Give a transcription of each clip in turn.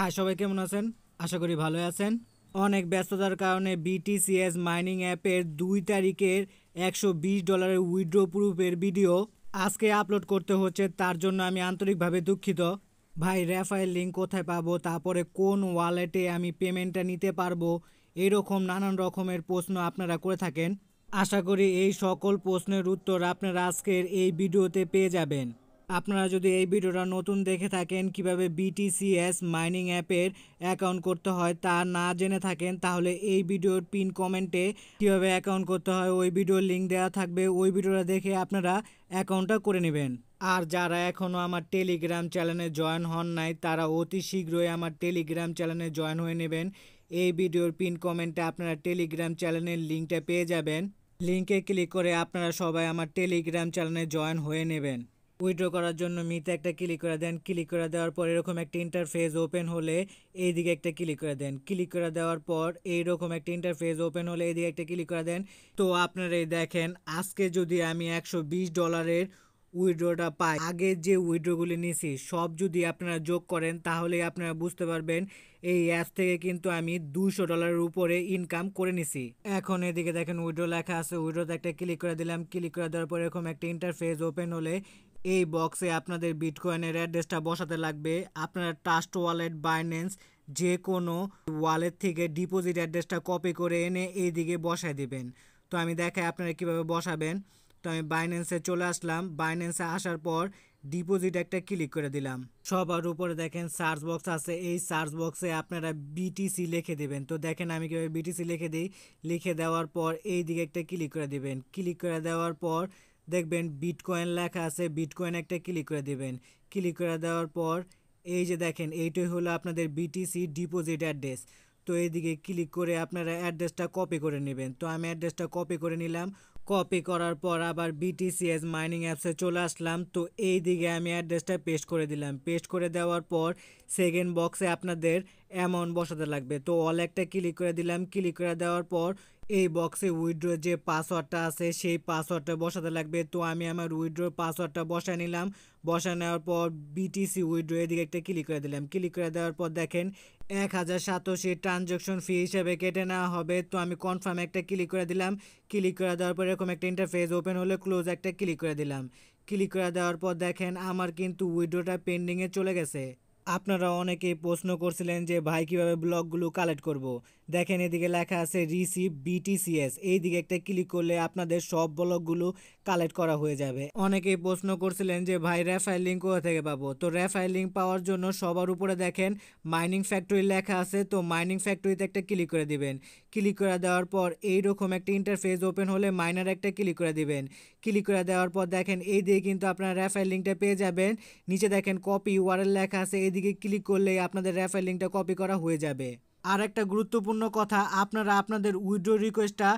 High সবাই কেমন আছেন আশা করি ভালো আছেন অনেক ব্যস্ততার কারণে বিটিসিএস মাইনিং অ্যাপের দুই তারিখের একশো বিশ ডলারের উইড্রো প্রুফের ভিডিও আজকে আপলোড করতে হচ্ছে তার জন্য আমি আন্তরিকভাবে দুঃখিত ভাই রেফাইল লিঙ্ক কোথায় পাবো তারপরে কোন ওয়ালেটে আমি পেমেন্টটা নিতে পারবো এরকম নানান রকমের প্রশ্ন আপনারা করে থাকেন আশা করি এই সকল প্রশ্নের উত্তর আপনারা আজকের এই ভিডিওতে পেয়ে যাবেন আপনারা যদি এই ভিডিওটা নতুন দেখে থাকেন কিভাবে বিটিসিএস মাইনিং অ্যাপের অ্যাকাউন্ট করতে হয় তা না জেনে থাকেন তাহলে এই ভিডিওর পিন কমেন্টে কিভাবে অ্যাকাউন্ট করতে হয় ওই ভিডিওর লিঙ্ক দেওয়া থাকবে ওই ভিডিওটা দেখে আপনারা অ্যাকাউন্টটা করে নেবেন আর যারা এখনও আমার টেলিগ্রাম চ্যানেলে জয়েন হন নাই তারা অতি শীঘ্রই আমার টেলিগ্রাম চ্যানেলে জয়েন হয়ে নেবেন এই ভিডিওর পিন কমেন্টে আপনারা টেলিগ্রাম চ্যানেলের লিঙ্কটা পেয়ে যাবেন লিঙ্কে ক্লিক করে আপনারা সবাই আমার টেলিগ্রাম চ্যানেলে জয়েন হয়ে নেবেন উইড্রো করার জন্য মিতে একটা ক্লিক করে দেন ক্লিক করে দেওয়ার পর এরকম একটা ইন্টারফেস ওপেন হলে এইদিকে একটা ক্লিক করে দেন ক্লিক করে দেওয়ার পর এইরকম একটা ইন্টারফেস ওপেন হলে এইদিকে একটা ক্লিক করে দেন তো আপনারা এই দেখেন আজকে যদি আমি একশো ডলারের উইড্রোটা পাই আগে যে উইড্রোগুলি নিছি সব যদি আপনারা যোগ করেন তাহলে আপনারা বুঝতে পারবেন এই অ্যাপ থেকে কিন্তু আমি দুশো ডলারের উপরে ইনকাম করে নিছি এখন এদিকে দেখেন উইড্রো লেখা আছে উইড্রোতে একটা ক্লিক করে দিলাম ক্লিক করে দেওয়ার পর এরকম একটা ইন্টারফেস ওপেন হলে এই বক্সে আপনাদের বিটকয়েনের অ্যাড্রেসটা বসাতে লাগবে আপনারা ট্রাস্ট ওয়ালেট বাইন্যান্স যে কোনো ওয়ালেট থেকে ডিপোজিট অ্যাড্রেসটা কপি করে এনে এই দিকে বসায় দিবেন তো আমি দেখাই আপনারা কিভাবে বসাবেন তো আমি বাইন্যান্সে চলে আসলাম বাইন্যান্সে আসার পর ডিপোজিট একটা ক্লিক করে দিলাম সবার উপরে দেখেন সার্চ বক্স আছে এই সার্চ বক্সে আপনারা বিটিসি লিখে দেবেন তো দেখেন আমি কীভাবে বিটিসি লিখে দিই লিখে দেওয়ার পর এই দিকে একটা ক্লিক করে দিবেন ক্লিক করে দেওয়ার পর দেখবেন বিটকয়েন লেখা আছে বিটকয়েন একটা ক্লিক করে দেবেন ক্লিক করে দেওয়ার পর এই যে দেখেন এইটাই হলো আপনাদের বিটিসি ডিপোজিট অ্যাড্রেস তো এইদিকে ক্লিক করে আপনারা অ্যাড্রেসটা কপি করে নেবেন তো আমি অ্যাড্রেসটা কপি করে নিলাম কপি করার পর আবার বিটিসিএস মাইনিং অ্যাপসে চলে আসলাম তো এই দিকে আমি অ্যাড্রেসটা পেস্ট করে দিলাম পেস্ট করে দেওয়ার পর সেকেন্ড বক্সে আপনাদের অ্যামাউন্ট বসাতে লাগবে তো অল একটা ক্লিক করে দিলাম ক্লিক করে দেওয়ার পর এই বক্সে উইড্রোর যে পাসওয়ার্ডটা আছে সেই পাসওয়ার্ডটা বসাতে লাগবে তো আমি আমার উইড্রোর পাসওয়ার্ডটা বসায় নিলাম বসা নেওয়ার পর বিটিসি উইড্রো এদিকে একটা ক্লিক করে দিলাম ক্লিক করে দেওয়ার পর দেখেন এক হাজার সাতশি ট্রানজ্যাকশন ফি হিসেবে কেটে নেওয়া হবে তো আমি কনফার্ম একটা ক্লিক করে দিলাম ক্লিক করে দেওয়ার পর এরকম একটা ইন্টারফেস ওপেন হলে ক্লোজ একটা ক্লিক করে দিলাম ক্লিক করে দেওয়ার পর দেখেন আমার কিন্তু উইড্রোটা পেন্ডিংয়ে চলে গেছে আপনারা অনেকেই প্রশ্ন করছিলেন যে ভাই কীভাবে ব্লগগুলো কালেক্ট করব। দেখেন এদিকে লেখা আছে রিসিভ বিটিসিএস এই দিকে একটা ক্লিক করলে আপনাদের সব ব্লকগুলো কালেক্ট করা হয়ে যাবে অনেকেই প্রশ্ন করছিলেন যে ভাই রেফারেল লিঙ্ক কোথা থেকে পাবো তো রেফারেল লিঙ্ক পাওয়ার জন্য সবার উপরে দেখেন মাইনিং ফ্যাক্টরি লেখা আছে তো মাইনিং ফ্যাক্টরিতে একটা ক্লিক করে দিবেন ক্লিক করে দেওয়ার পর এইরকম একটা ইন্টারফেস ওপেন হলে মাইনার একটা ক্লিক করে দিবেন ক্লিক করে দেওয়ার পর দেখেন এই দিয়ে কিন্তু আপনার রেফারেল লিঙ্কটা পেয়ে যাবেন নিচে দেখেন কপি ওয়ারেল লেখা আছে এদিকে ক্লিক করলেই আপনাদের রেফারেল লিঙ্কটা কপি করা হয়ে যাবে আর একটা গুরুত্বপূর্ণ কথা আপনারা আপনাদের উইড্রো রিকোয়েস্টটা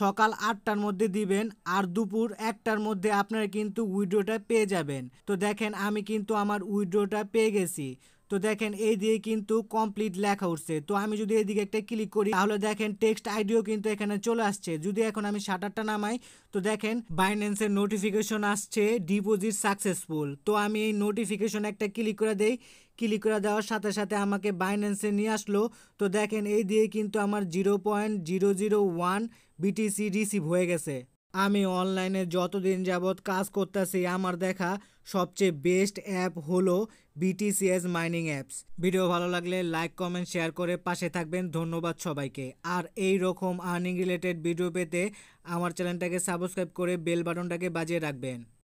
সকাল আটটার মধ্যে দিবেন আর দুপুর একটার মধ্যে আপনারা কিন্তু উইড্রোটা পেয়ে যাবেন তো দেখেন আমি কিন্তু আমার উইড্রোটা পেয়ে গেছি তো দেখেন এই দিয়ে কিন্তু কমপ্লিট লেখা উঠছে তো আমি যদি এদিকে একটা ক্লিক করি তাহলে দেখেন টেক্সট আইডিও কিন্তু এখানে চলে আসছে যদি এখন আমি শাটারটা নামাই তো দেখেন বাইন্যান্সের নোটিফিকেশন আসছে ডিপোজিট সাকসেসফুল তো আমি এই নোটিফিকেশন একটা ক্লিক করে দেই ক্লিক করে দেওয়ার সাথে সাথে আমাকে বাইন্যান্সে নিয়ে আসলো তো দেখেন এই দিয়ে কিন্তু আমার zero point zero zero one BTC receive হয়ে গেছে আমি অনলাইনে যতদিন যাবৎ কাজ করতেছি আমার দেখা সবচেয়ে বেস্ট অ্যাপ হলো বিটিসিএস মাইনিং অ্যাপস ভিডিও ভালো লাগলে লাইক কমেন্ট শেয়ার করে পাশে থাকবেন ধন্যবাদ সবাইকে আর এই রকম আর্নিং রিলেটেড ভিডিও পেতে আমার চ্যানেলটাকে সাবস্ক্রাইব করে বেল বাটনটাকে বাজিয়ে রাখবেন